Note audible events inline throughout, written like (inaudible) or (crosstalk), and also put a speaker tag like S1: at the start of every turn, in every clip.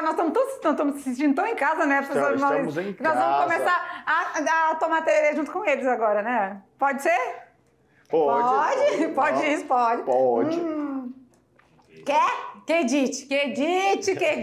S1: agora nós estamos, todos, estamos se sentindo tão em casa, né? Estamos, nós, estamos em nós casa. vamos começar a, a tomar tererê junto com eles agora, né? Pode ser?
S2: Pode. Pode, pode, pode isso, pode. Pode. Hum.
S1: Quer? Que edite, que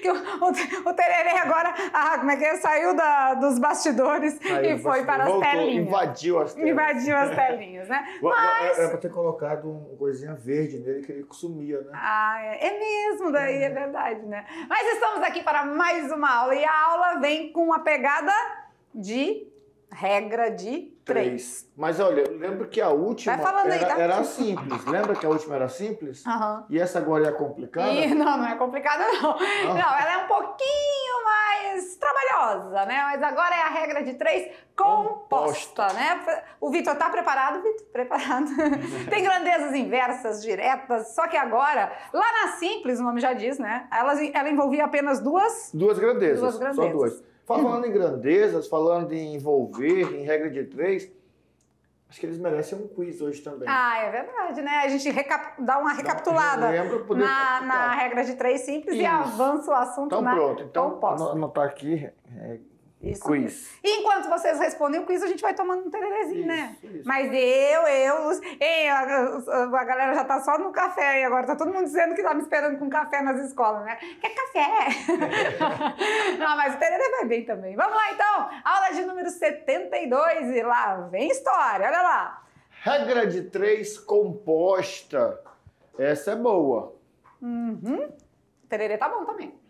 S1: que o, o, o Tererê agora, ah, como é que é? Saiu
S2: da, dos bastidores Saiu e foi para as Voltou, telinhas. Invadiu as telinhas. Invadiu as telinhas,
S1: né? (laughs) É, Mas... Era é para
S2: ter colocado uma coisinha verde nele que ele sumia, né?
S1: Ah, é, é mesmo, daí é. é verdade, né? Mas estamos aqui para mais uma aula e a aula vem com uma pegada de regra de
S2: três. Mas olha, eu lembro que a última era, aí, tá? era, simples. Lembra que a última era simples? Uhum. E essa agora é complicada? E,
S1: não, não é complicada não. não. Ah. Não, ela é um pouquinho mais trabalhosa, né? Mas agora é a regra de três composta, né? composta. né? O Vitor tá preparado, Vitor? Preparado. (laughs) Tem grandezas inversas, diretas, só que agora, lá na simples, o nome já diz, né? Ela, ela envolvia apenas duas... Duas grandezas, duas grandezas. só
S2: duas. Falando em grandezas, falando em envolver, em regra de três, acho que eles merecem um quiz hoje também.
S1: Ah, é verdade, né? A gente dá uma recapitulada lembro, poder... na, na, regra de três simples Isso. e avança o assunto. Então na... pronto,
S2: então, posso. anotar aqui, é, isso. Quiz.
S1: E enquanto vocês respondem o quiz, a gente vai tomando um tererezinho, né? Isso. Mas eu, eu, a, a, galera já tá só no café e agora tá todo mundo dizendo que tá me esperando com café nas escolas, né? Quer café? (laughs) Não, mas o tererê vai bem também. Vamos lá então, aula de número 72 e lá vem história,
S2: olha lá. Regra de três composta. Essa é boa.
S1: Uhum. O tererê tá bom também.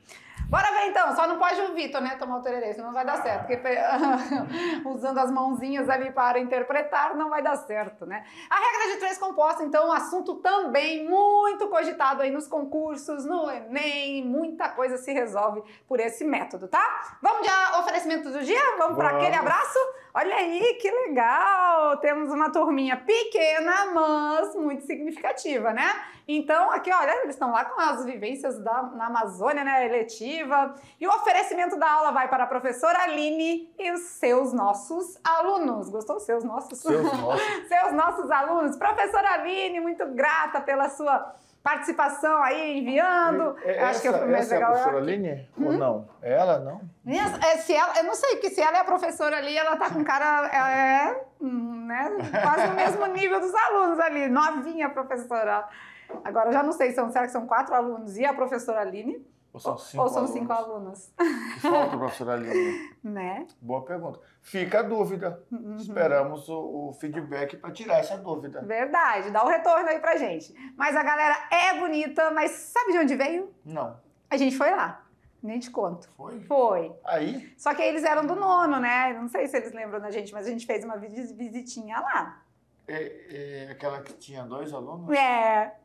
S1: Bora ver então, só não pode o Vitor, né, tomar o tererê, senão não vai dar certo, porque (laughs) usando as mãozinhas ali para interpretar, não vai dar certo, né? A regra de três composta, então, um assunto também muito cogitado aí nos concursos, no Enem, muita coisa se resolve por esse método, tá? Vamos de oferecimento do dia? Vamos para aquele abraço? Olha aí, que legal! Temos uma turminha pequena, mas muito significativa, né? Então, aqui, olha, eles estão lá com as vivências da, na Amazônia, né? Eletiva. E o oferecimento da aula vai para a professora Aline e os seus nossos alunos. Gostou? Seus nossos? Seus nossos. (laughs) seus nossos alunos. Professora Aline, muito grata pela sua participação aí, enviando. É, Acho essa, que é o mais é legal. É a professora
S2: Aline? hum? Ou não? É ela, não?
S1: Essa, é, se ela, eu não sei, porque se ela é a professora ali, ela tá com cara. Ela é, é hum, né, quase no mesmo nível dos alunos ali, novinha professora. Agora já não sei, são, será que são quatro alunos e a professora Aline?
S2: Ou são cinco, Ou são cinco alunos? alunos. Falta, professora (laughs) Aline. Né? Boa pergunta. Fica a dúvida. Uhum. Esperamos o, o feedback para tirar essa dúvida.
S1: Verdade, dá o um retorno aí pra gente. Mas a galera é bonita, mas sabe de onde veio? Não. A gente foi lá. Nem te conto. Foi? Foi. Aí? Só que eles eram do nono, né? Não sei se eles lembram da gente, mas a gente fez uma visitinha lá.
S2: É, é aquela que tinha dois alunos?
S1: É.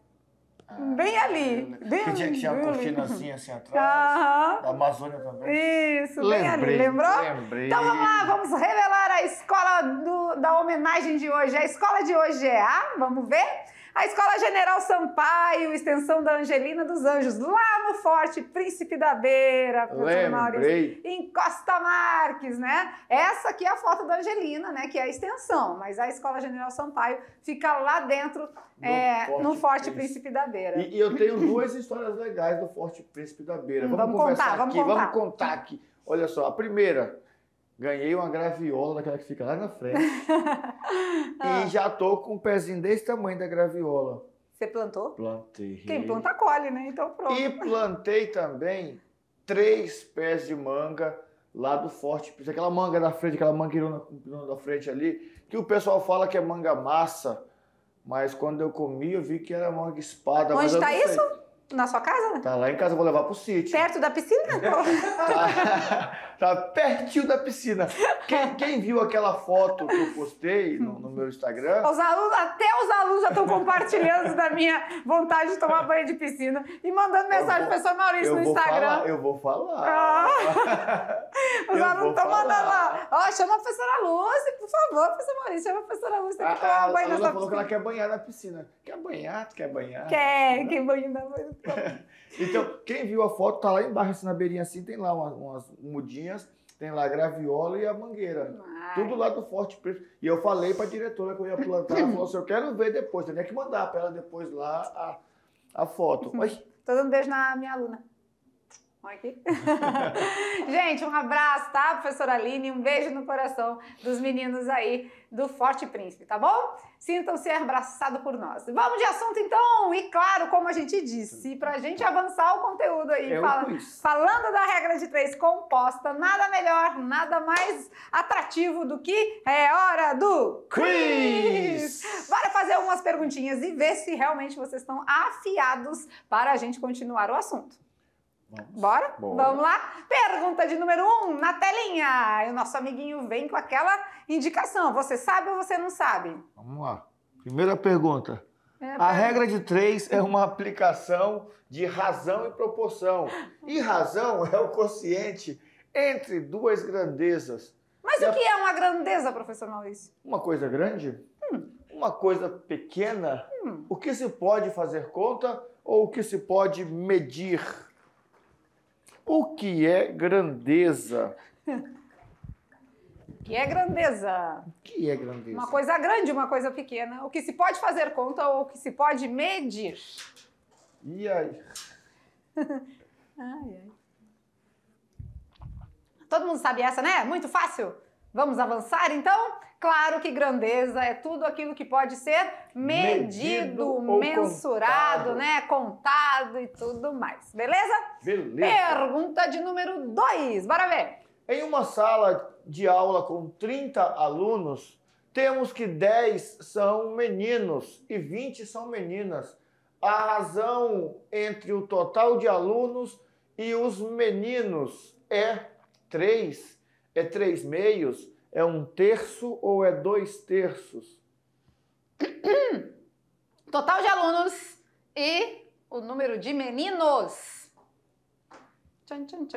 S1: Bem ali.
S2: Bem que tinha que tinha uma cortinazinha assim
S1: atrás. Uhum. Amazônia também. Isso, bem lembrei, ali. Lembrou? Lembrei. Então vamos lá, vamos revelar a escola do, da homenagem de hoje. A escola de hoje é a, vamos ver? A Escola General Sampaio, extensão da Angelina dos Anjos, lá no Forte Príncipe da Beira, Maurício, em Costa Marques, né? Essa aqui é a foto da Angelina, né? Que é a extensão, mas a Escola General Sampaio fica lá dentro, no, é, Forte, no Forte Príncipe da Beira. E, e eu tenho duas
S2: histórias legais do Forte Príncipe da Beira. Hum, vamos, vamos contar, vamos aqui, contar. Vamos contar aqui. Olha só, a primeira Ganhei uma graviola daquela que fica lá na frente. (laughs) ah. E já tô com um pezinho desse tamanho da graviola. Você plantou? Plantei. Quem planta colhe, né? Então pronto. E plantei também três pés de manga lá do Forte Pires. É aquela manga da frente, aquela mangueirona da frente ali, que o pessoal fala que é manga massa, mas quando eu comi eu vi que era manga espada. Onde está isso?
S1: Na sua casa? Tá lá em casa,
S2: vou levar pro sítio.
S1: Perto da piscina?
S2: (laughs) Tá. (laughs) tá pertinho da piscina. Quem, quem, viu aquela foto que eu postei no, no meu Instagram. Os
S1: alunos, até os alunos já estão compartilhando da minha vontade de tomar banho de piscina e mandando mensagem para pessoa Maurício no Instagram. Falar, eu
S2: vou falar.
S1: Ah,
S2: (laughs) os eu alunos estão mandando lá.
S1: Ó, chama a professora Lúcia, por favor, professora Maurício, chama a professora
S2: Lúcia que ah, tomar banho a nessa falou que ela quer banhar na piscina. Quer banhar? Tu quer banhar? Quer, quer banho na piscina. (laughs) então, quem viu a foto, tá lá embaixo, assim, na beirinha assim, tem lá umas, umas mudinhas Campinhas, tem lá a graviola e a mangueira. Ai. Tudo lá do Forte Preto. E eu falei para a diretora que eu ia plantar, ela falou assim, eu quero ver depois, tem que mandar para ela depois lá a, a foto. Uhum. Mas... Tô dando um beijo na minha aluna.
S1: aqui. (laughs) Gente, um abraço, tá, professora Aline? Um beijo no coração dos meninos aí do Forte Príncipe, tá bom? Sintam-se abraçados por nós. Vamos de assunto então, e claro, como a gente disse, para a gente avançar o conteúdo aí, é fala, falando da regra de três composta, nada melhor, nada mais atrativo do que é hora do quiz! quiz. Bora fazer algumas perguntinhas e ver se realmente vocês estão afiados para a gente continuar o assunto. Vamos. Bora? Bora? Vamos lá? Pergunta de número um na telinha. E o nosso amiguinho vem com aquela indicação. Você sabe ou você não sabe?
S2: Vamos lá. Primeira pergunta. É, a regra de três é uma aplicação de razão e proporção. E razão é o quociente entre duas grandezas.
S1: Mas e o a... que é uma grandeza, professor Maurício?
S2: Uma coisa grande? Hum. Uma coisa pequena? Hum. O que se pode fazer conta ou o que se pode medir? O que é grandeza?
S1: O que é grandeza? O
S2: que é grandeza? Uma coisa
S1: grande, uma coisa pequena. O que se pode fazer conta ou o que se pode medir.
S2: E aí? (laughs)
S1: ai, ai. Todo mundo sabe essa, né? Muito fácil. Vamos avançar então? Claro que grandeza é tudo aquilo que pode ser medido, medido mensurado, contado. né? Contado e tudo mais. Beleza? Beleza. Pergunta de número 2. Bora ver.
S2: Em uma sala de aula com 30 alunos, temos que 10 são meninos e 20 são meninas. A razão entre o total de alunos e os meninos é 3, é 3 meios é um terço ou é dois terços?
S1: Total de alunos e o número de meninos. Pensando,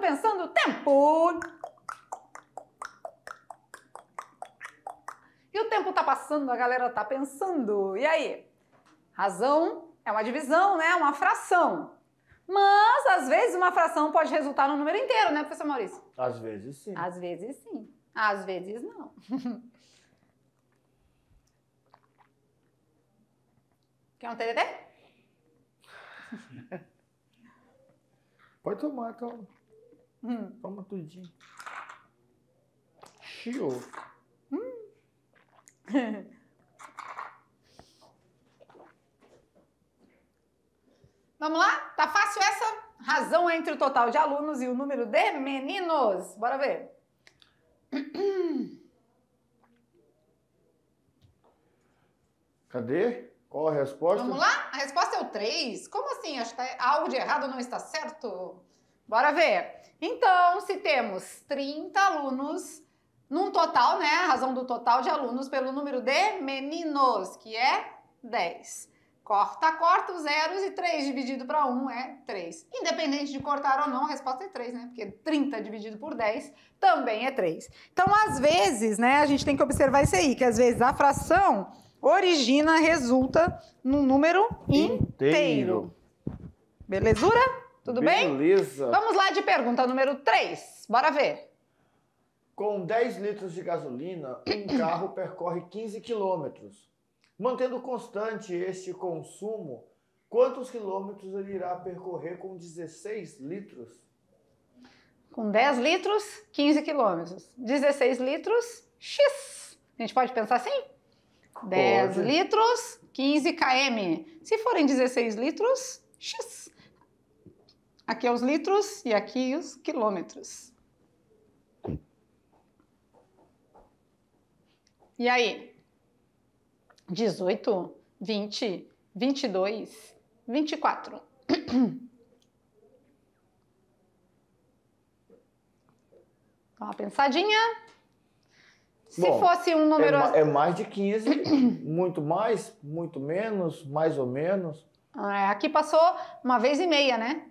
S1: pensando, tempo! E o tempo tá passando, a galera tá pensando. E aí? Razão é uma divisão, né? Uma fração. Mas, às vezes, uma fração pode resultar no número inteiro, né, professor Maurício?
S2: Às vezes sim.
S1: Às vezes sim. Às vezes não. (laughs)
S2: Quer um TDT? Pode tomar, toma. Então. Hum. Toma tudinho. Chiou. Hum. (laughs)
S1: Vamos lá? Tá fácil essa? Razão entre o total de alunos e o número de meninos. Bora ver. (clears throat)
S2: Cadê? Qual a resposta? Vamos lá?
S1: A resposta é o 3. Como assim? Acho que tá... algo de errado não está certo? Bora ver. Então, se temos 30 alunos, num total, né? A razão do total de alunos pelo número de meninos, que é 10. Corta, corta os zeros e 3 dividido para 1 é 3. Independente de cortar ou não, a resposta é 3, né? Porque 30 dividido por 10 também é 3. Então, às vezes, né, a gente tem que observar isso aí, que às vezes a fração origina, resulta num número inteiro. inteiro. Belezura? Tudo Beleza. bem?
S2: Beleza. Vamos
S1: lá de pergunta número 3. Bora ver.
S2: Com 10 litros de gasolina, um carro percorre 15 quilômetros. Mantendo constante este consumo, quantos quilômetros ele irá percorrer com 16 litros?
S1: Com 10 litros, 15 quilômetros. 16 litros, X. A gente pode pensar assim? 10 pode. litros, 15 km. Se forem 16 litros, X. Aqui é os litros e aqui os quilômetros. E aí? 18, 20, 22, 24. Dá uma pensadinha.
S2: Se Bom, fosse
S1: um é número. É,
S2: é, mais de 15, (clears throat) muito mais, muito menos, mais ou menos.
S1: Ah, é, aqui passou uma vez e meia, né?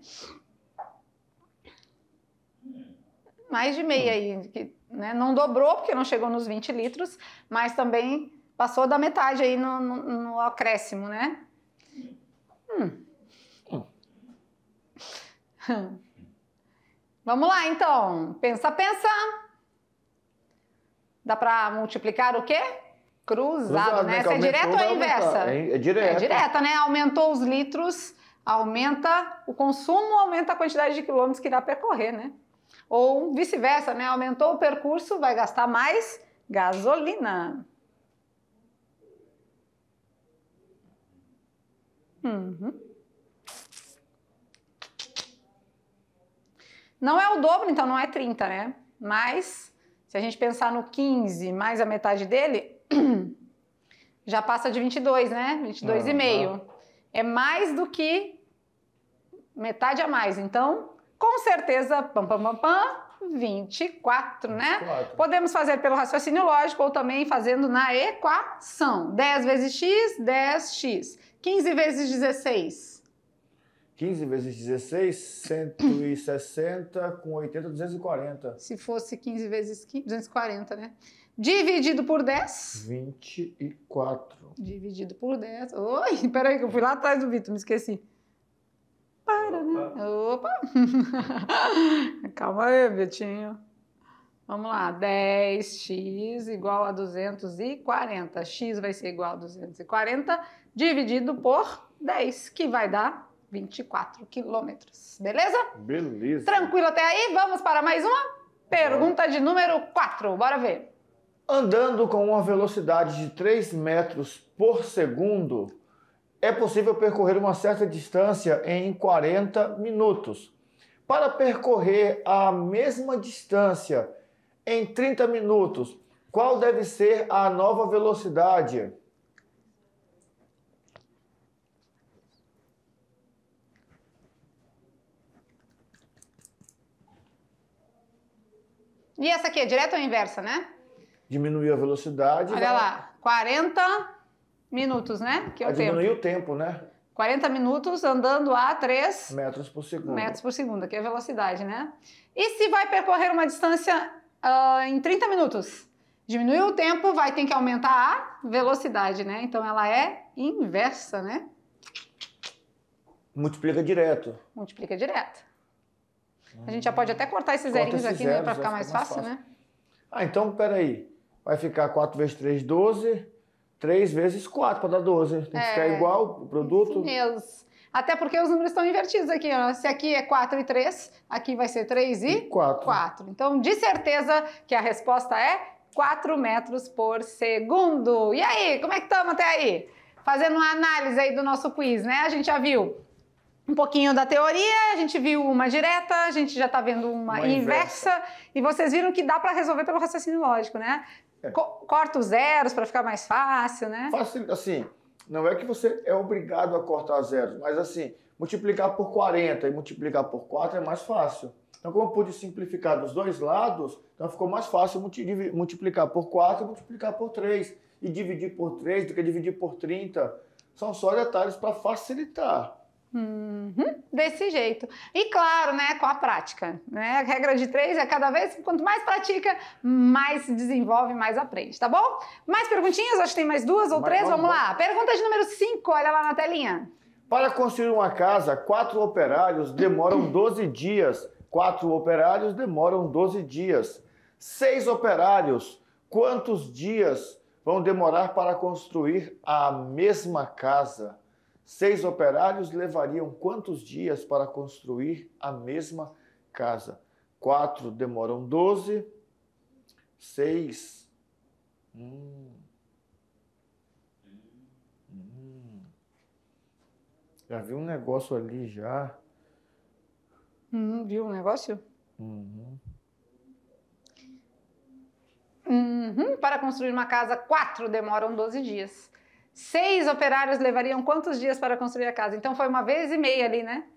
S1: Mais de meia aí. Né? Não dobrou, porque não chegou nos 20 litros, mas também Passou da metade aí no, no, no acréscimo, né? Hum. hum. Vamos lá, então. Pensa, pensa. Dá para multiplicar o quê? Cruzado, Cruzado né? né? Essa é direta ou é inversa? É, é
S2: direta. É direta,
S1: né? Aumentou os litros, aumenta o consumo, aumenta a quantidade de quilômetros que irá percorrer, né? Ou vice-versa, né? Aumentou o percurso, vai gastar mais gasolina. Uhum. Não é o dobro, então não é 30, né? Mas se a gente pensar no 15 mais a metade dele, (clears throat) já passa de 22, né? 22,5. Uhum. E meio. É mais do que metade a mais. Então, com certeza, pam pam pam pam, 24, né? 24. Podemos fazer pelo raciocínio lógico ou também fazendo na equação. 10 vezes x, 10x. 15 vezes 16.
S2: 15 vezes 16, 160 com 80, 240. Se fosse 15 vezes 15, 240, né? Dividido por 10? 24.
S1: Dividido por 10. Oi, peraí, que eu fui lá atrás do Vitor, me esqueci. Para, Opa. né? Opa! (laughs) Calma aí, Betinho. Vamos lá, 10x igual a 240. x vai ser igual a 240 dividido por 10, que vai dar 24 quilômetros. Beleza?
S2: Beleza.
S1: Tranquilo até aí? Vamos para mais uma? Pergunta de número 4. Bora ver.
S2: Andando com uma velocidade de 3 metros por segundo, é possível percorrer uma certa distância em 40 minutos. Para percorrer a mesma distância em 30 minutos, qual deve ser a nova velocidade?
S1: E essa aqui é direta ou inversa, né?
S2: Diminuir a velocidade. Olha lá,
S1: 40 minutos, né? Que é o diminuir
S2: tempo. o tempo, né?
S1: 40 minutos andando a 3
S2: metros por segundo. Metros
S1: por segundo, que é a velocidade, né? E se vai percorrer uma distância uh, em 30 minutos? Diminuiu o tempo, vai ter que aumentar a velocidade, né? Então ela é inversa, né?
S2: Multiplica direto.
S1: Multiplica direto. Hum. A gente já hum. pode até cortar esses Corta zerinhos esses aqui, né? zeros, né? Para ficar mais, ficar mais fácil, fácil, né?
S2: Ah, então, peraí. Vai ficar 4 vezes 3, 12. 3 vezes 4 para dar 12. Tem que ficar é, igual o produto. Isso
S1: mesmo. Até porque os números estão invertidos aqui. Ó. Se aqui é 4 e 3, aqui vai ser 3 e, e 4. 4. Então, de certeza que a resposta é 4 metros por segundo. E aí, como é que estamos até aí? Fazendo uma análise aí do nosso quiz, né? A gente já viu um pouquinho da teoria, a gente viu uma direta, a gente já está vendo uma, uma inversa, inversa, e vocês viram que dá para resolver pelo raciocínio lógico, né? É. Co corta os zeros para ficar mais fácil, né?
S2: Fácil, assim, não é que você é obrigado a cortar zeros, mas assim, multiplicar por 40 e multiplicar por 4 é mais fácil. Então, como eu pude simplificar dos dois lados, então ficou mais fácil multiplicar por 4 e multiplicar por 3. E dividir por 3 do que dividir por 30. São só detalhes para facilitar.
S1: Uhum, desse jeito. E claro, né, com a prática. Né? A regra de três é cada vez, quanto mais pratica, mais se desenvolve, mais aprende, tá bom? Mais perguntinhas? Acho que tem mais duas ou três. Vamos, vamos lá. Pergunta de número cinco, olha lá na telinha.
S2: Para construir uma casa, quatro operários demoram 12 (clears throat) dias. Quatro operários demoram 12 dias. Seis operários, quantos dias vão demorar para construir a mesma casa? Seis operários levariam quantos dias para construir a mesma casa? Quatro demoram doze, seis. Hum. hum. Já vi um negócio ali já.
S1: Hum, viu um negócio? Uhum. Uhum. Para construir uma casa, quatro demoram 12 dias. Seis operários levariam quantos dias para construir a casa? Então foi uma vez e meia ali, né?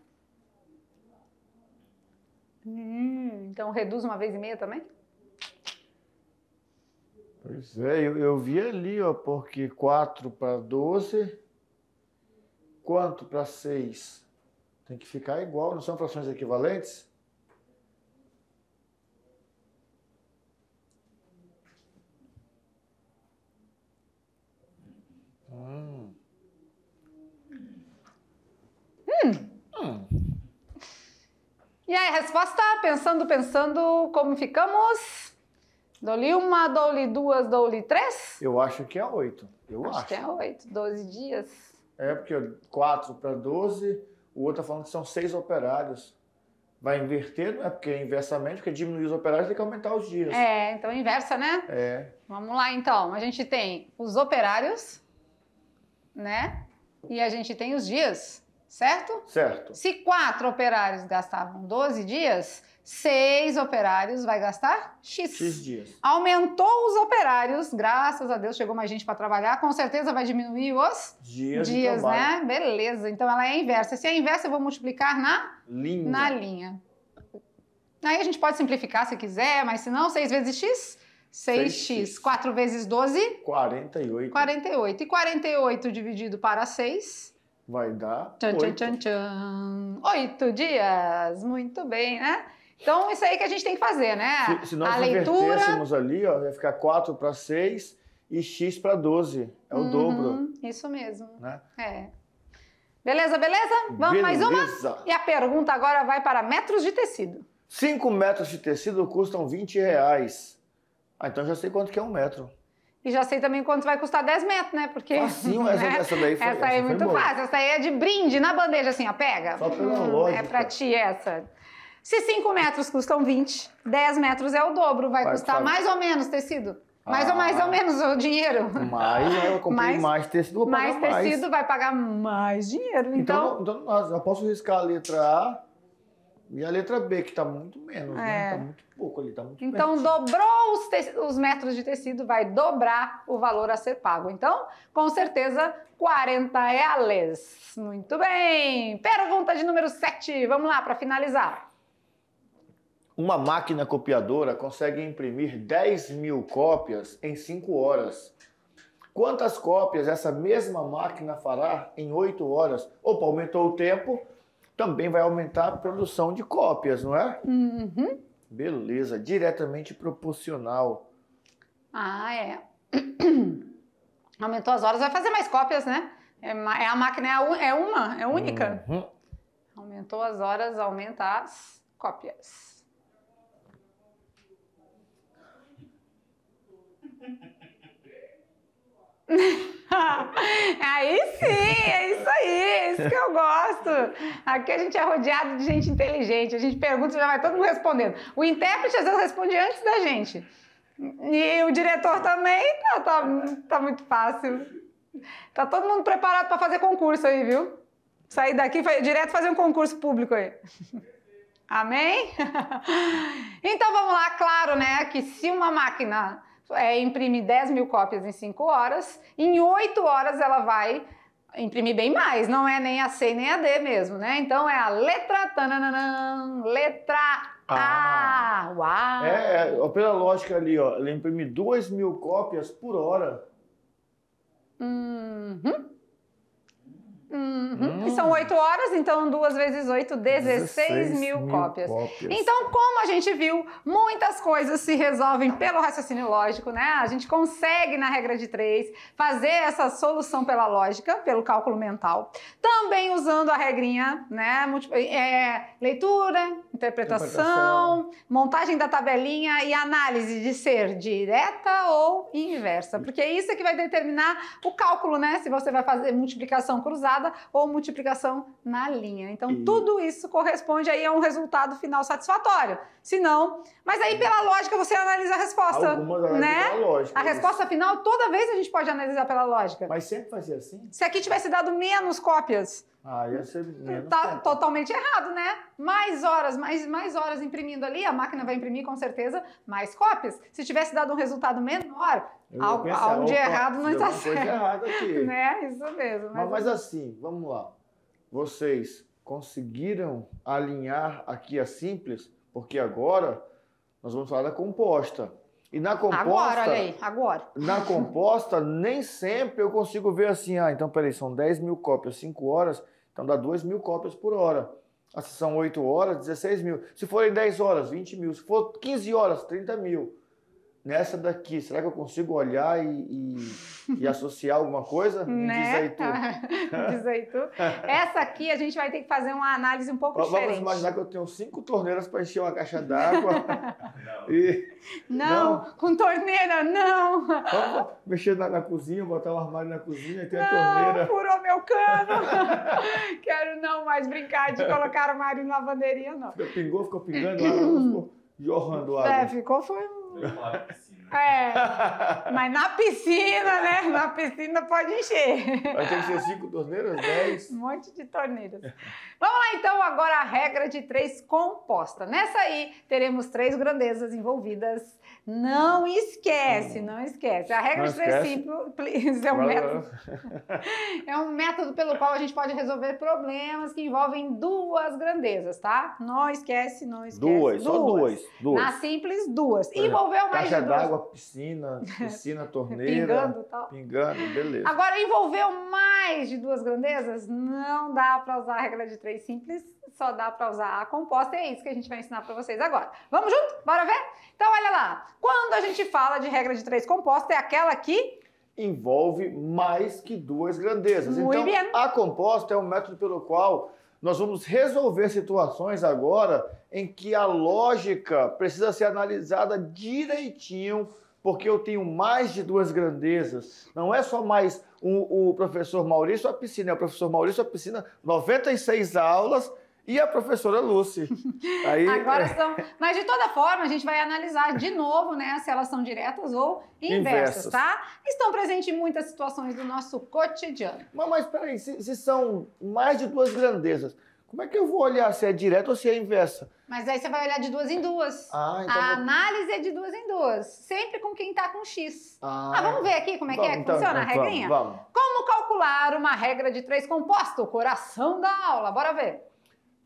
S1: Hum, então reduz uma vez e meia também?
S2: Pois é, eu, eu vi ali, ó, porque 4 para 12, quanto para 6? Tem que ficar igual, não são frações equivalentes? Hum. hum. E
S1: aí, resposta? Pensando, pensando, como ficamos? Dou-lhe uma, dou-lhe duas, dou-lhe três?
S2: Eu acho que é oito. Eu acho. acho. que é
S1: oito, doze dias.
S2: É, porque quatro para doze, o outro está falando que são seis operários. Vai inverter, não é porque é inversamente, porque diminuir os operários tem que aumentar os dias.
S1: É, então inversa, né? É. Vamos lá, então. A gente tem os operários, né? E a gente tem os dias certo?
S2: Certo. Se
S1: quatro operários gastavam 12 dias, seis operários vai gastar X. X dias. Aumentou os operários, graças a Deus chegou mais gente para trabalhar, com certeza vai diminuir os dias, dias né? Beleza, então ela é a inversa. Se é a inversa, eu vou multiplicar na
S2: linha. Na
S1: linha. Aí a gente pode simplificar se quiser, mas se não, 6 vezes x, 6x. 4 vezes 12?
S2: 48.
S1: 48. E 48 dividido para
S2: 6? vai dar tchan, oito. Tchan,
S1: tchan, oito dias. Muito bem, né? Então, isso aí que a gente tem que fazer, né? Se, se nós a invertêssemos
S2: leitura... ali, ó, ia ficar 4 para 6 e x para 12. É o uhum, dobro.
S1: Isso mesmo. Né? É. Beleza, beleza? Vamos beleza. mais uma? E a pergunta agora vai para metros de
S2: tecido. 5 metros de tecido custam 20 reais. Ah, então já sei quanto que é um metro.
S1: E já sei também quanto vai custar 10 metros, né? Porque. Assim, né? Essa, essa daí foi. Essa, aí é muito boa. fácil. Essa aí é de brinde na bandeja, assim, ó. Pega. Só pela hum, lógica. É pra ti essa. Se 5 metros custam 20, 10 metros é o dobro, vai, vai custar vai. mais ou menos tecido.
S2: Mais ah, ou mais ou
S1: menos o dinheiro. Mais, né? eu comprei mais, mais tecido, vou pagar mais. Mais tecido, vai pagar
S2: mais dinheiro. Então, então, então, então eu posso riscar a letra A e a letra B, que está muito menos, né? é. né? Está muito pouco ali, está muito
S1: Então, dobrou os, te... os metros de tecido, vai dobrar o valor a ser pago. Então, com certeza, 40 reais. Muito bem. Pergunta de número 7. Vamos lá, para finalizar.
S2: Uma máquina copiadora consegue imprimir 10 mil cópias em 5 horas. Quantas cópias essa mesma máquina fará em 8 horas? Opa, aumentou o tempo, também vai aumentar a produção de cópias, não é? Uhum. Beleza, diretamente proporcional.
S1: Ah, é. (clears throat) Aumentou as horas, vai fazer mais cópias, né? É, é a máquina é, é, uma, é única. Uhum. Aumentou as horas, aumenta as cópias. (laughs) aí sim, é isso aí, é isso que eu gosto. Aqui a gente é rodeado de gente inteligente. A gente pergunta e já vai todo mundo respondendo. O intérprete às vezes responde antes da gente. E o diretor também, tá, tá, tá muito fácil. Tá todo mundo preparado para fazer concurso aí, viu? Sair daqui foi direto fazer um concurso público aí. Amém? (laughs) Então vamos lá, claro, né? Que se uma máquina é, imprime 10 mil cópias em 5 horas, em 8 horas ela vai imprimir bem mais, não é nem a C nem a D mesmo, né? Então é a letra tananã, letra ah, A. Uau! É, é,
S2: pela lógica ali, ó, ela imprime 2 mil cópias por hora.
S1: Uhum. Uhum. Hum. São 8 ah. horas, então duas vezes 8, 16, 16 mil, mil cópias. cópias. Então, como a gente viu, muitas coisas se resolvem pelo raciocínio lógico, né? A gente consegue, na regra de três, fazer essa solução pela lógica, pelo cálculo mental. Também usando a regrinha, né? É, leitura, interpretação, interpretação, montagem da tabelinha e análise de ser direta ou inversa. Porque é isso é que vai determinar o cálculo, né? Se você vai fazer multiplicação cruzada quadrada ou multiplicação na linha. Então, e... tudo isso corresponde aí a um resultado final satisfatório. Se não, mas aí pela lógica você analisa a resposta, Algumas né? Pela lógica, a isso. resposta final toda vez a gente pode analisar pela lógica. Mas sempre fazia assim? Se aqui tivesse dado menos cópias,
S2: ah, ia ser menos tá tempo.
S1: totalmente errado, né? Mais horas, mais, mais horas imprimindo ali, a máquina vai imprimir com certeza mais cópias. Se tivesse dado um resultado menor,
S2: algo, pensar, algo de errado não está certo. Coisa errada aqui. (laughs)
S1: né? Isso mesmo. Mas, mas, mas é.
S2: assim, vamos lá. Vocês conseguiram alinhar aqui a simples, porque agora nós vamos falar da composta. E na composta. Agora, olha aí, agora. Na (laughs) composta, nem sempre eu consigo ver assim, ah, então peraí, são 10 mil cópias, 5 horas, então dá 2 mil cópias por hora. Ah, se são 8 horas, 16 mil. Se forem 10 horas, 20 mil. Se for 15 horas, 30 mil nessa daqui, será que eu consigo olhar e, e, e (laughs) associar alguma coisa? né? Diz aí
S1: tu. (laughs) Diz aí tu. Essa aqui a gente vai ter que fazer uma análise um pouco Vamos diferente. Vamos imaginar
S2: que eu tenho cinco torneiras para encher uma caixa d'água. (laughs) e... Não, não,
S1: com torneira, não. Vamos
S2: mexer na, na cozinha, botar o um armário na cozinha e ter não, a torneira.
S1: furou meu cano. Quero não mais brincar de colocar armário na lavanderia, não. Ficou,
S2: pingou, ficou pingando, água, ficou jorrando água. É, ficou, foi é,
S1: mas na piscina, né? Na piscina pode encher. Vai ter que ser
S2: cinco torneiras, dez. Um
S1: monte de torneiras. Vamos lá então agora a regra de três composta. Nessa aí teremos três grandezas envolvidas não hum. esquece, não esquece. A regra de três simples é um, método, (laughs) é um método pelo qual a gente pode resolver problemas que envolvem duas grandezas, tá? Não esquece, não esquece. Duas, duas. só duas, duas. Na simples, duas. Por é. Envolveu mais de duas. Caixa d'água,
S2: piscina, (laughs) piscina, torneira. pingando tal. Pingando, beleza.
S1: Agora, envolveu mais de duas grandezas? Não dá para usar a regra de três simples, só dá para usar a composta. E é isso que a gente vai ensinar para vocês agora. Vamos junto? Bora ver? Então, olha lá. Quando a gente fala de regra de três composta, é aquela
S2: que envolve mais que duas grandezas. Muito então, a composta é um método pelo qual nós vamos resolver situações agora em que a lógica precisa ser analisada direitinho, porque eu tenho mais de duas grandezas. Não é só mais o, o professor Maurício a piscina, é o professor Maurício a piscina, 96 aulas e a professora Lucy. (laughs) Aí, Agora é. são.
S1: Mas de toda forma, a gente vai analisar de novo, né, se elas são diretas ou inversas, inversas. tá? Estão presentes em muitas situações do nosso cotidiano.
S2: Mas, mas peraí, se, se são mais de duas grandezas, como é que eu vou olhar se é direta ou se é inversa?
S1: Mas aí você vai olhar de duas em duas. Ah, então a vou... análise é de duas em duas. Sempre com quem está com X.
S2: Ah, ah, vamos ver aqui como é vamos, que é. Então, funciona então, a regrinha? Vamos, vamos.
S1: Como calcular uma regra de três composto? Coração da aula. Bora ver.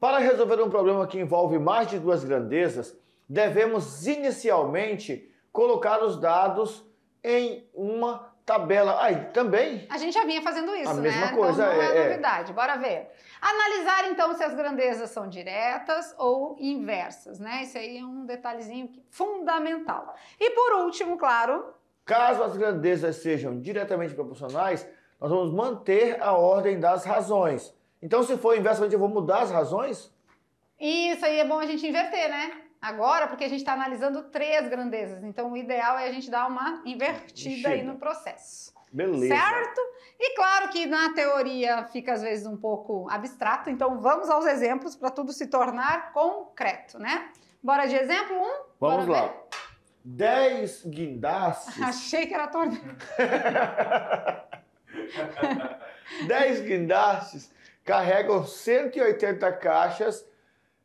S2: Para resolver um problema que envolve mais de duas grandezas, devemos inicialmente colocar os dados em uma tabela. Aí ah, também.
S1: A gente já vinha fazendo isso, a né? Mesma então, coisa, então, não é, é, é novidade. Bora ver. Analisar então se as grandezas são diretas ou inversas, né? Isso aí é um detalhezinho fundamental.
S2: E por último, claro, caso as grandezas sejam diretamente proporcionais, nós vamos manter a ordem das razões. Então, se for inversamente, eu vou mudar as razões?
S1: Isso aí é bom a gente inverter, né? Agora, porque a gente está analisando três grandezas. Então, o ideal é a gente dar uma
S2: invertida aí no
S1: processo.
S2: Beleza. Certo?
S1: E claro que na teoria fica às vezes um pouco abstrato, então vamos aos exemplos para tudo se tornar concreto, né? Bora de exemplo um? Vamos Bora lá.
S2: Ver? Dez guindastes. (laughs) Achei
S1: que era torneio.
S2: (laughs) Dez guindastes carregam 180 caixas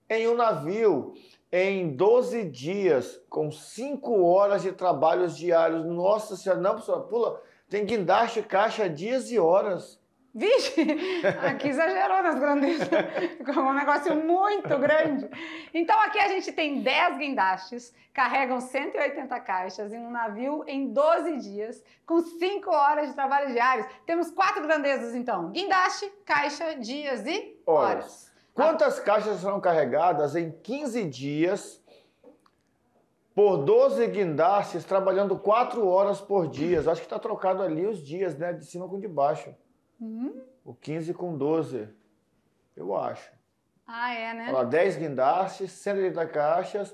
S2: em um navio em 12 dias, com 5 horas de trabalhos diários. Nossa senhora, não, pessoal, pula, tem guindaste, caixa, dias e horas. Vixe, aqui exagerou nas grandezas, ficou um negócio muito grande. Então aqui
S1: a gente tem 10 guindastes, carregam 180 caixas em um navio em 12 dias, com 5 horas de trabalho diários. Temos quatro grandezas então: guindaste, caixa, dias e horas. horas.
S2: Quantas caixas são carregadas em 15 dias por 12 guindastes, trabalhando 4 horas por dia? Acho que está trocado ali os dias, né? De cima com de baixo. Hum? O 15 com 12, eu acho.
S1: Ah, é, né? Olha lá,
S2: 10 guindastes, 180 caixas,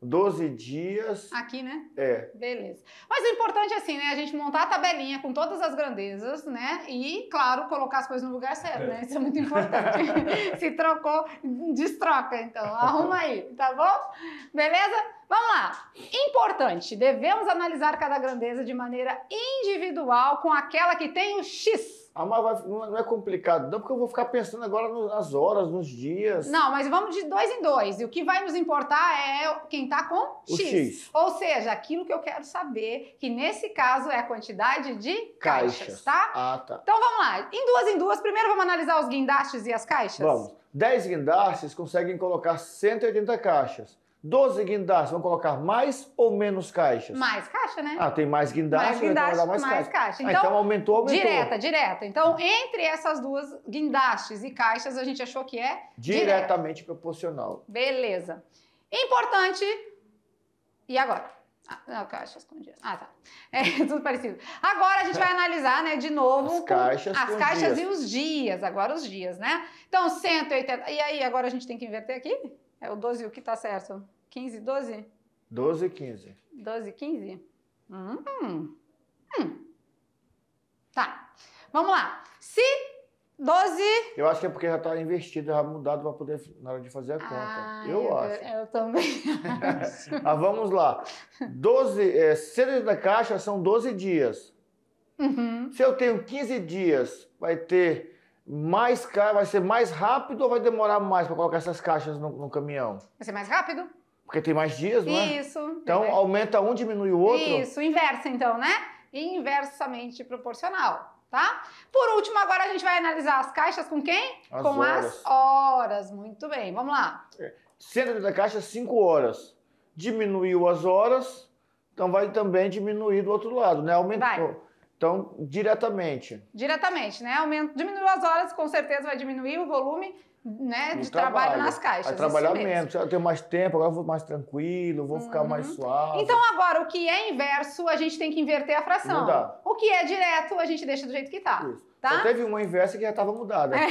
S2: 12 dias. Aqui, né? É.
S1: Beleza. Mas o importante é assim, né? A gente montar a tabelinha com todas as grandezas, né? E, claro, colocar as coisas no lugar certo, é. né? Isso é muito importante. (laughs) Se trocou, destroca, então. Arruma aí, tá bom? Beleza? Vamos lá! Importante, devemos analisar cada grandeza de maneira individual com aquela que tem o X.
S2: Ah, mas é, não é complicado, não, porque eu vou ficar pensando agora nas horas, nos dias. Não,
S1: mas vamos de dois em dois. E o que vai nos importar é quem está com X. X. Ou seja, aquilo que eu quero saber, que nesse caso é a quantidade de caixas, caixas tá? Ah, tá. Então vamos lá, em duas em duas. Primeiro vamos analisar os guindastes e as caixas? Vamos.
S2: 10 guindastes conseguem colocar 180 caixas. 12 guindastes, vão colocar mais ou menos caixas? Mais
S1: caixa, né? Ah, tem
S2: mais guindaste, mais, guindaste, mais, mais caixa. caixa. Ah, então, ah, então, aumentou, aumentou. Direta,
S1: direta. Então, entre essas duas guindastes e caixas, a gente achou que é diretamente
S2: direta. proporcional.
S1: Beleza. Importante. E agora? Ah, não, caixa escondida. Ah, tá. É (laughs) tudo parecido. Agora a gente vai (laughs) analisar, né, de novo as caixas, as caixas e os dias. Agora os dias, né? Então, 180. E aí, agora a gente tem que inverter aqui? É o 12 o que está certo. 15, 12?
S2: 12 e 15.
S1: 12 e 15? Hum. Hum. Tá. Vamos lá. Se 12.
S2: Eu acho que é porque já está investido, já mudado para poder, na hora de fazer a conta. Ah, eu, eu, acho.
S1: Eu também (laughs)
S2: acho. (laughs) Mas vamos lá. 12, é, cedas da caixa são 12 dias. Uhum. Se eu tenho 15 dias, vai ter mais vai ser mais rápido ou vai demorar mais para colocar essas caixas no, no caminhão?
S1: Vai ser mais rápido?
S2: Porque tem mais dias, não é? Isso. Então aumenta um, diminui o outro. Isso,
S1: inversa então, né? Inversamente proporcional. Tá? Por último, agora a gente vai analisar as caixas com quem? As com horas. as horas. Muito bem, vamos lá.
S2: É, Centro da caixa, 5 horas. Diminuiu as horas, então vai também diminuir do outro lado, né? Aumentou. Vai. Então, diretamente.
S1: Diretamente, né? Aumento, diminuiu as horas, com certeza vai diminuir o volume né, de trabalho, trabalho nas caixas. Vai trabalhar menos,
S2: eu tenho mais tempo, agora eu vou mais tranquilo, vou ficar uhum. mais suave. Então,
S1: agora, o que é inverso, a gente tem que inverter a fração. Mudar. O que é direto, a gente deixa do jeito que tá.
S2: Isso. tá? Só teve uma inversa que já estava mudada. É.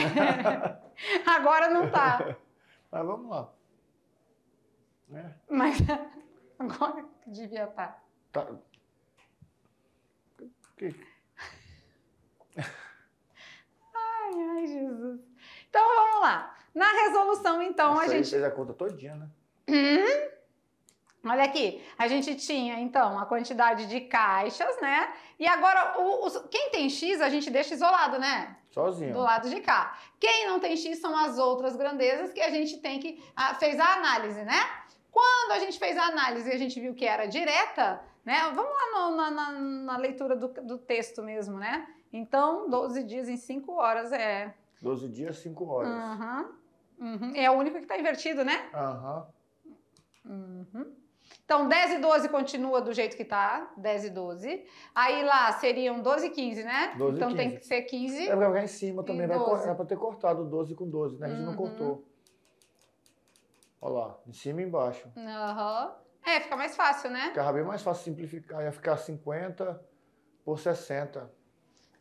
S2: (laughs) agora não tá. (laughs) Mas vamos lá. É.
S1: Mas (laughs) agora devia estar. Tá. tá. Que... Ai, ai, Jesus. Então vamos lá. Na resolução, então, Nossa, a gente. fez
S2: a conta todinha, né?
S1: Hum? Olha aqui, a gente tinha então a quantidade de caixas, né? E agora, o, o, quem tem X, a gente deixa isolado, né?
S2: Sozinho. Do lado
S1: de cá. Quem não tem X são as outras grandezas que a gente tem que. A, fez a análise, né? Quando a gente fez a análise e a gente viu que era direta, né? Vamos lá no, na, na, na, leitura do, do texto mesmo, né? Então, 12 dias em 5 horas é
S2: 12 dias, 5 horas.
S1: Uhum. Uhum. É o único que está invertido, né? Aham. Uhum. Então, 10 e 12 continua do jeito que está. 10 e 12. Aí lá seriam 12 e 15, né? 12 então 15. tem que ser 15. É, vai
S2: ficar em cima também, vai, era é para ter cortado 12 com 12, né? A gente uhum. não cortou. Olha lá, em cima e embaixo.
S1: Aham. Uhum. É, fica mais fácil, né?
S2: Ficava bem mais fácil simplificar, ia ficar 50 por 60.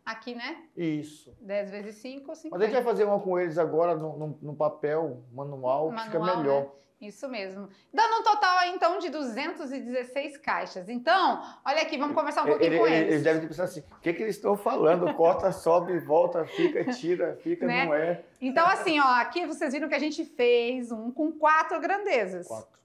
S2: Aqui, né? Isso.
S1: 10 vezes 5, 50. Mas a gente vai fazer
S2: uma com eles agora no, no, no papel, manual, manual fica melhor. Né?
S1: Isso mesmo. Dando um total aí, então, de 216 caixas. Então, olha aqui, vamos conversar um pouquinho ele, com eles. Eles
S2: devem ter pensado assim, o que, que eles estão falando? Corta, sobe, volta, fica, tira, fica, né? não é.
S1: Então, assim, ó, aqui vocês viram que a gente fez um com quatro grandezas. Quatro.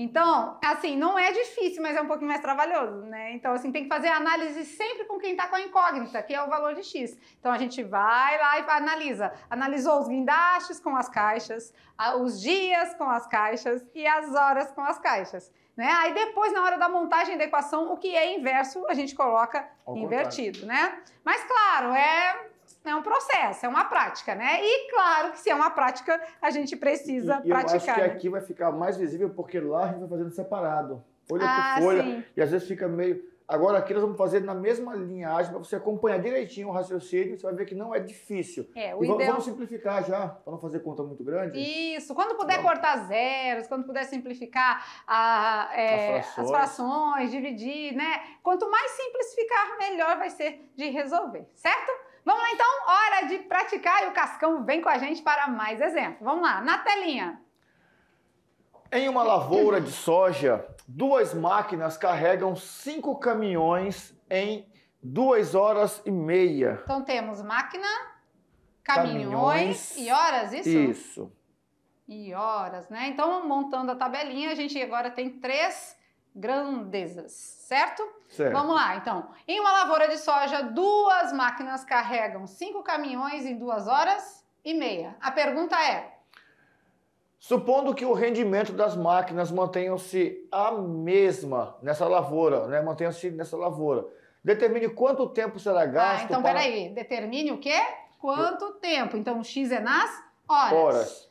S1: Então, assim, não é difícil, mas é um pouquinho mais trabalhoso, né? Então, assim, tem que fazer análise sempre com quem está com a incógnita, que é o valor de X. Então, a gente vai lá e analisa. Analisou os guindastes com as caixas, os dias com as caixas e as horas com as caixas. Né? Aí depois, na hora da montagem da equação, o que é inverso, a gente coloca Ao invertido, contrário. né? Mas claro, é é um processo, é uma prática, né? E claro que se é uma prática, a gente precisa e, praticar. Eu acho que né? aqui
S2: vai ficar mais visível porque lá a gente vai fazendo separado, folha ah, por folha, sim. e às vezes fica meio. Agora aqui nós vamos fazer na mesma linhagem para você acompanhar direitinho o raciocínio, você vai ver que não é difícil. É, o e ideal... vamos simplificar já, para não fazer conta muito grande.
S1: Isso, quando puder vamos. cortar zeros, quando puder simplificar a, é, as, frações. as, frações. dividir, né? Quanto mais simples ficar, melhor vai ser de resolver, certo? Vamos lá então, hora de praticar e o Cascão vem com a gente para mais exemplo. Vamos lá, na telinha.
S2: Em uma lavoura de soja, duas máquinas carregam cinco caminhões em duas horas e meia.
S1: Então temos máquina, caminhões, caminhões e horas, isso? Isso. E horas, né? Então, montando a tabelinha, a gente agora tem três grandezas, certo? certo? Vamos lá, então. Em uma lavoura de soja, duas máquinas carregam cinco caminhões em duas horas e meia. A pergunta é:
S2: Supondo que o rendimento das máquinas mantenha-se a mesma nessa lavoura, né? Mantenha-se nessa lavoura. Determine quanto tempo será ah, gasto. Ah, então para... peraí.
S1: Determine o quê? Quanto tempo. Então, o X é nas horas. Horas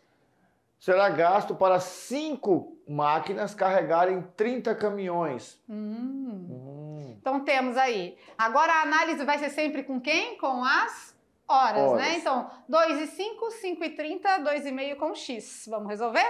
S2: será gasto para cinco máquinas carregarem 30 caminhões.
S1: Hum.
S2: Hum.
S1: Então temos aí. Agora a análise vai ser sempre com quem? Com as horas, né? horas. né? Então, 2 e 5, 5 e 30, 2 e meio com X. Vamos resolver?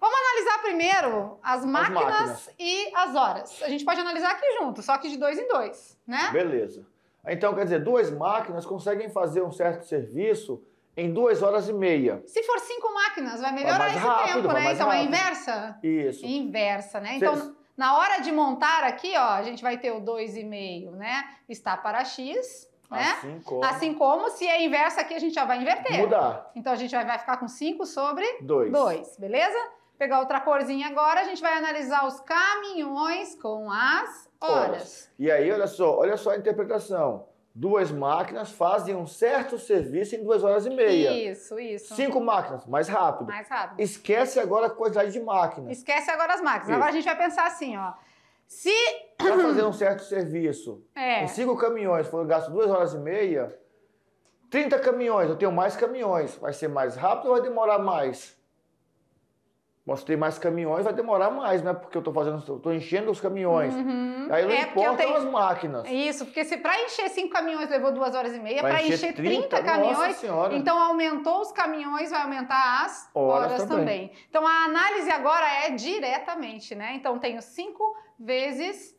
S1: Vamos analisar primeiro as máquinas, as máquinas, e as horas. A gente pode analisar aqui junto, só que de dois em dois, né?
S2: Beleza. Então, quer dizer, duas máquinas conseguem fazer um certo serviço em duas horas e meia.
S1: Se for cinco máquinas, vai melhorar vai esse rápido, tempo, né? Então é rápido. é inversa? Isso. Inversa, né? Então, Cês... na hora de montar aqui, ó, a gente vai ter o 2,5, né? Está para X. Né? Assim como. Assim como se é inversa aqui, a gente já vai inverter. Mudar. Então a gente vai, vai ficar com 5 sobre 2. Beleza? Pegar outra corzinha agora, a gente vai analisar os caminhões com as horas. horas.
S2: E aí, olha só, olha só a interpretação duas máquinas fazem um certo serviço em duas horas e meia.
S1: Isso, isso. Cinco
S2: máquinas, mais rápido. Mais rápido. Esquece agora a quantidade de máquinas.
S1: Esquece agora as máquinas. Isso. Agora a gente vai pensar assim, ó. Se. Para fazer um
S2: certo serviço, (clears throat) é. em cinco caminhões, foram gasto duas horas e meia, 30 caminhões, eu tenho mais caminhões. Vai ser mais rápido ou vai demorar mais? mostrei mais caminhões, vai demorar mais, né? Porque eu estou fazendo, estou enchendo os caminhões. Uhum. Aí não é, importam tenho... as máquinas.
S1: Isso, porque se para encher cinco caminhões levou duas horas e meia, para encher, encher 30, 30 caminhões, então aumentou os caminhões, vai aumentar as horas, horas também. também. Então a análise agora é diretamente, né? Então tenho cinco vezes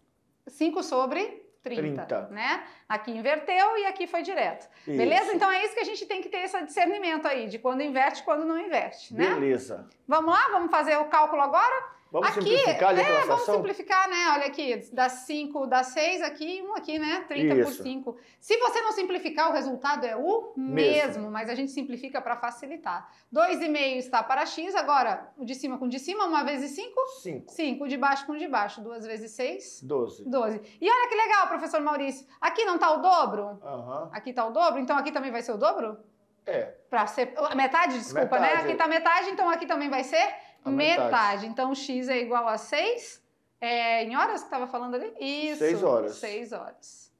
S1: cinco sobre 30, 30, né? Aqui inverteu e aqui foi direto. Isso. Beleza? Então é isso que a gente tem que ter esse discernimento aí, de quando inverte e quando não inverte, né? Beleza. Vamos lá? Vamos fazer o cálculo agora?
S2: Vamos aqui, simplificar ali é, vamos simplificar,
S1: né? Olha aqui, das 5, das 6 aqui e um aqui, né? 30 Isso. por 5. Se você não simplificar, o resultado é o mesmo, mesmo mas a gente simplifica para facilitar. 2,5 está para x, agora o de cima com o de cima, uma vezes 5? 5. 5, o de baixo com o de baixo, duas vezes 6?
S2: 12. 12.
S1: E olha que legal, professor Maurício, aqui não está o dobro? Uhum. Aqui está o dobro, então aqui também vai ser o dobro? É. Para ser metade, desculpa, né? metade. né? Aqui está metade, então aqui também vai ser metade. metade. Então, x é igual a 6? É, em horas que estava falando ali? Isso. 6 horas. 6 horas.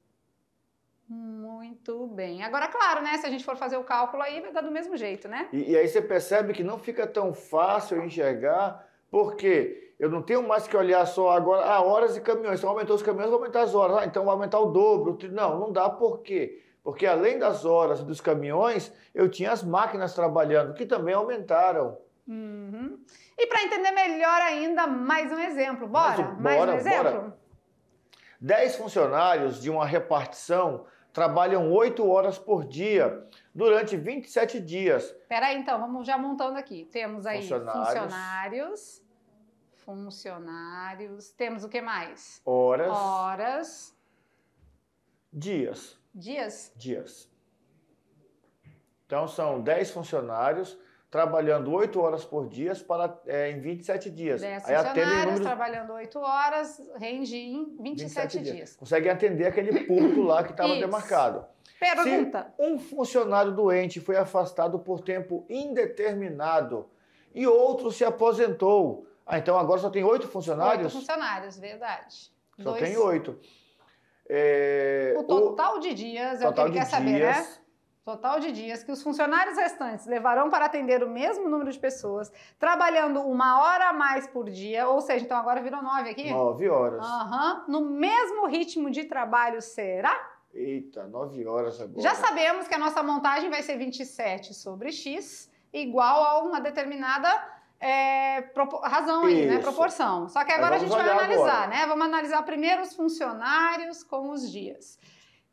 S1: Muito bem. Agora, claro, né? Se a gente for fazer o cálculo aí, vai dar do mesmo jeito, né? E,
S2: e aí você percebe que não fica tão fácil enxergar, porque eu não tenho mais que olhar só agora, ah, horas e caminhões. Então aumentou os caminhões, vou aumentar as horas. Ah, então vai aumentar o dobro. Não, não dá por quê? Porque além das horas dos caminhões, eu tinha as máquinas trabalhando, que também aumentaram.
S1: Uhum. E para entender melhor ainda, mais um exemplo. Bora? Mais, um, mais um exemplo? Bora.
S2: Dez funcionários de uma repartição trabalham 8 horas por dia durante 27 dias.
S1: aí, então, vamos já montando aqui. Temos aí funcionários. funcionários. Funcionários. Temos o que mais? Horas. Horas.
S2: Dias. Dias? Dias. Então são 10 funcionários trabalhando 8 horas por dia para, é, em 27 dias. Assim, Aí atende número...
S1: trabalhando 8 horas, rende em 27, 27 dias. dias.
S2: Consegue atender aquele público lá que estava demarcado. Pergunta. Se um funcionário doente foi afastado por tempo indeterminado e outro se aposentou. Ah, então agora só tem oito funcionários? Oito
S1: funcionários, verdade. Só Dois... tem oito.
S2: É... o total
S1: o... de dias, total é tenho o que ele quer dias, saber, né? Total de dias que os funcionários restantes levarão para atender o mesmo número de pessoas, trabalhando uma hora a mais por dia, ou seja, então agora virou nove aqui? Nove horas. Uhum, no mesmo ritmo de trabalho, será?
S2: Eita, nove horas agora. Já sabemos
S1: que a nossa montagem vai ser 27 sobre X, igual a uma determinada é, razão aí, né? Proporção. Só que agora a gente vai analisar, agora. né? Vamos analisar primeiro os funcionários com os dias.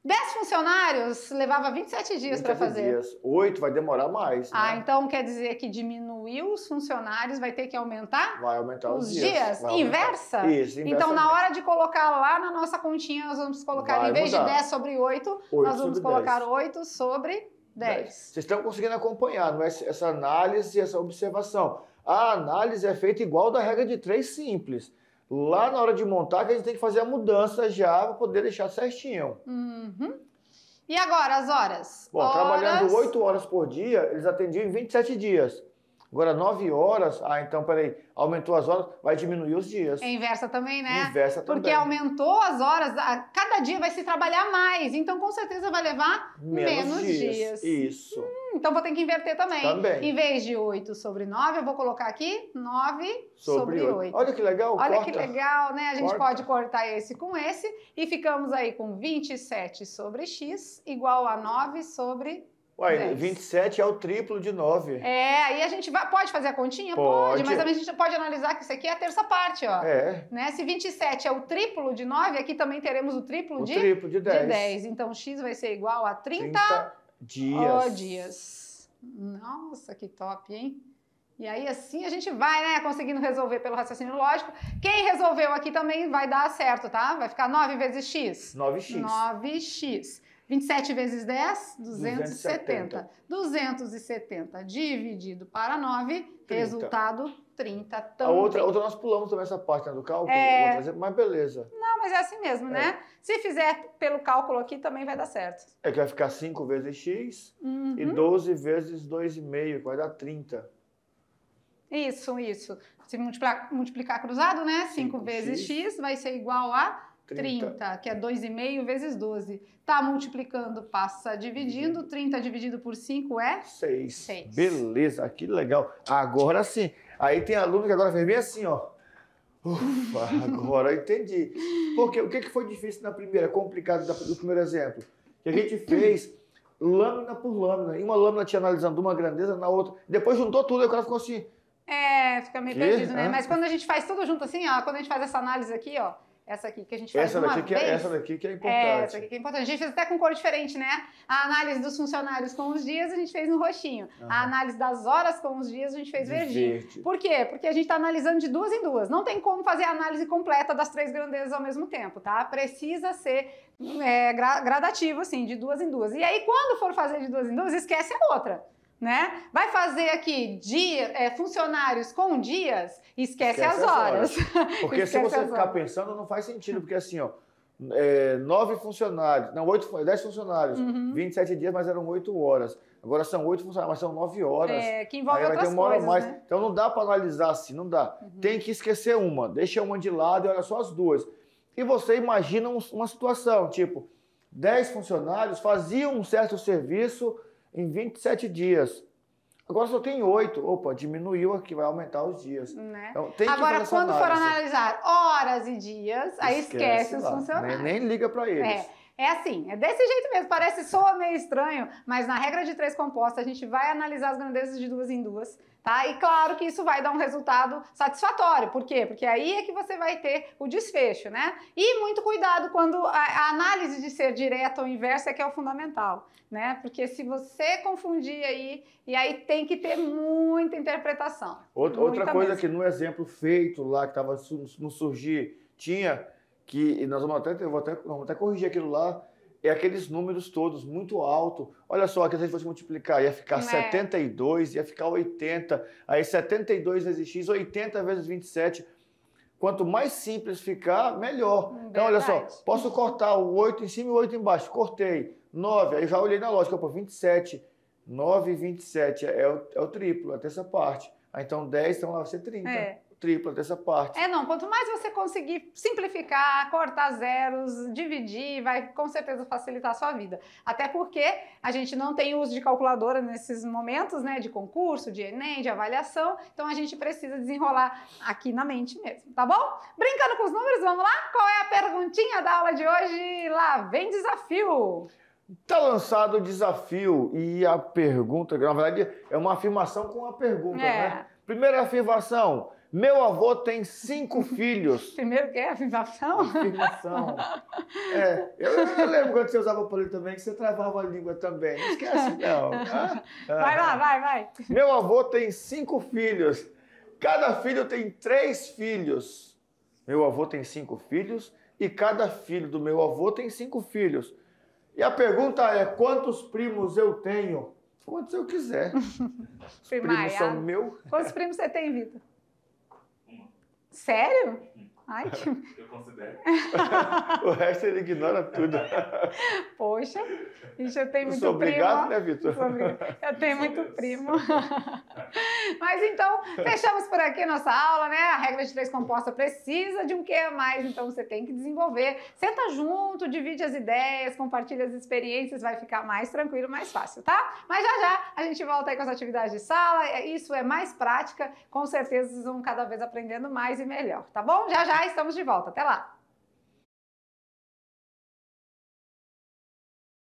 S1: 10 funcionários levava 27 dias para fazer. Dias.
S2: 8 vai demorar mais. Ah, né?
S1: então quer dizer que diminuiu os funcionários, vai ter que aumentar? Vai
S2: aumentar os, dias. dias. Inversa? Isso, inversa. Então, na
S1: hora de colocar lá na nossa continha, nós vamos colocar, vai em vez mudar. de 10 sobre 8, 8 nós vamos colocar 10. 8 sobre 10. 10.
S2: Vocês estão conseguindo acompanhar, não é? Essa análise, essa observação. A análise é feita igual da regra de três simples. Lá na hora de montar, que a gente tem que fazer a mudança já para poder deixar certinho.
S1: Uhum. E agora, as horas? Bom, horas... trabalhando
S2: 8 horas por dia, eles atendiam em 27 dias. Agora, nove horas, ah, então, peraí, aumentou as horas, vai diminuir os dias. É
S1: inversa também, né?
S2: Inversa também. Porque
S1: aumentou as horas, cada dia vai se trabalhar mais, então com certeza vai levar menos, menos dias. dias.
S2: Isso. Hum,
S1: então vou ter que inverter também. Também. Em vez de 8 sobre 9, eu vou colocar aqui 9 sobre, 8. 8.
S2: Olha que legal, Olha corta. que legal, né? A gente corta. pode
S1: cortar esse com esse e ficamos aí com 27 sobre x igual a 9 sobre Uai, 10.
S2: 27 é o triplo de 9.
S1: É, aí a gente vai, pode fazer a continha? Pode. pode. Mas a gente pode analisar que isso aqui é a terça parte, ó. É. Né? Se 27 é o triplo de 9, aqui também teremos o triplo o de... O triplo de 10. de 10. Então, x vai ser igual a 30... 30
S2: dias. Oh,
S1: dias. Nossa, que top, hein? E aí, assim, a gente vai, né, conseguindo resolver pelo raciocínio lógico. Quem resolveu aqui também vai dar certo, tá? Vai ficar 9 vezes x. 9x. 9x. 27 vezes 10, 270. 270, 270 dividido para 9, 30. resultado 30 também. A outra,
S2: outra nós pulamos também essa parte né, do cálculo, é... Outra, mas é, beleza.
S1: Não, mas é assim mesmo, né? é. né? Se fizer pelo cálculo aqui, também vai dar certo.
S2: É que vai ficar 5 vezes x uhum. e 12 vezes 2,5, vai dar 30.
S1: Isso, isso. Se multiplicar, multiplicar cruzado, né? 5, vezes x vai ser igual a 30. 30, que é 2,5 vezes 12. Tá multiplicando, passa dividindo. 30 uhum. dividido por 5 é? 6. 6.
S2: Beleza, que legal. Agora sim. Aí tem aluno que agora fez bem assim, ó. Ufa, (laughs) agora entendi. Porque o que foi difícil na primeira, é complicado do primeiro exemplo? Que a gente fez lâmina por lâmina. E uma lâmina tinha analisando uma grandeza na outra. Depois juntou tudo e o cara ficou assim.
S1: É, fica meio que? perdido, né? Ah. Mas quando a gente faz tudo junto assim, ó, quando a gente faz essa análise aqui, ó, essa aqui que a gente faz uma é, vez. é, essa daqui
S2: que é, é importante. É, essa aqui
S1: que é importante. A gente fez até com cor diferente, né? A análise dos funcionários com os dias a gente fez no roxinho. Uhum. A análise das horas com os dias a gente fez verdinho. Verde. Por quê? Porque a gente está analisando de duas em duas. Não tem como fazer a análise completa das três grandezas ao mesmo tempo, tá? Precisa ser é, gradativo, assim, de duas em duas. E aí, quando for fazer de duas em duas, esquece a outra né? Vai fazer aqui dia, é, funcionários com dias, esquece, esquece as, as horas. horas. (laughs) Porque se você ficar horas.
S2: pensando, não faz sentido, porque assim, ó, é, nove funcionários, não, oito, dez funcionários, uhum. 27 dias, mas eram oito horas. Agora são oito funcionários, mas são nove horas. É, que envolve outras hora coisas, mais. Né? Então não dá para analisar assim, não dá. Uhum. Tem que esquecer uma, deixa uma de lado e olha só as duas. E você imagina uma situação, tipo, dez funcionários faziam um certo serviço em 27 dias. Agora só tem oito. Opa, diminuiu aqui, vai aumentar os dias. Né? Então, tem Agora, que quando for
S1: analisar horas e dias, aí esquece, esquece os funcionários.
S2: Nem, nem liga para é. eles. É.
S1: É assim, é desse jeito mesmo, parece soa meio estranho, mas na regra de três compostas a gente vai analisar as grandezas de duas em duas, tá? E claro que isso vai dar um resultado satisfatório. Por quê? Porque aí é que você vai ter o desfecho, né? E muito cuidado quando a, análise de ser direta ou inversa é que é o fundamental, né? Porque se você confundir aí, e aí tem que ter muita interpretação. Outra, muita coisa mesmo.
S2: que no exemplo feito lá que estava no surgir tinha que nós vamos até, eu vou até, vamos até corrigir aquilo lá, é aqueles números todos muito alto. Olha só, que se a gente fosse multiplicar, ia ficar Não 72, é. ia ficar 80, aí 72 vezes x, 80 vezes 27. Quanto mais simples ficar, melhor. Verdade. Hum, então, olha só, posso cortar o 8 em cima e o 8 embaixo. Cortei. 9, aí já olhei na lógica, opa, 27. 9 e 27 é o, é o triplo, é a terça parte. Aí, ah, então, 10, então lá vai ser 30. É tripla dessa parte.
S1: É, não. Quanto mais você conseguir simplificar, cortar zeros, dividir, vai com certeza facilitar a sua vida. Até porque a gente não tem uso de calculadora nesses momentos, né? De concurso, de Enem, de avaliação. Então a gente precisa desenrolar aqui na mente mesmo, tá bom? Brincando com os números, vamos lá? Qual é a perguntinha da aula de hoje? Lá vem desafio!
S2: Tá lançado o desafio e a pergunta, na verdade, é uma afirmação com uma pergunta, é. né? Primeira afirmação, meu avô tem cinco (laughs) filhos.
S1: Primeiro que é afirmação? Afirmação.
S2: É, eu, eu, lembro quando você usava o polio também, que você travava a língua também. Não esquece, não. Ah, Vai lá, ah. vai, vai. Meu avô tem cinco filhos. Cada filho tem três filhos. Meu avô tem cinco filhos e cada filho do meu avô tem cinco filhos. E a pergunta é: quantos primos eu tenho? Quantos eu quiser. (laughs) Os
S1: primos são meu. Quantos primos você tem, Vitor? Sério? Hum. Ai, que... (laughs)
S2: Eu considero. (laughs) o resto ele ignora tudo.
S1: Poxa, isso eu tenho eu muito sou obrigado, Né, Vitor? Eu tenho muito primo. (laughs) Mas então, fechamos por aqui nossa aula, né? A regra de três composta precisa de um quê a mais, então você tem que desenvolver. Senta junto, divide as ideias, compartilha as experiências, vai ficar mais tranquilo, mais fácil, tá? Mas já já a gente volta aí com as atividades de sala, é, isso é mais prática, com certeza vocês vão cada vez aprendendo mais e melhor, tá bom?
S2: Já já estamos de volta, até lá!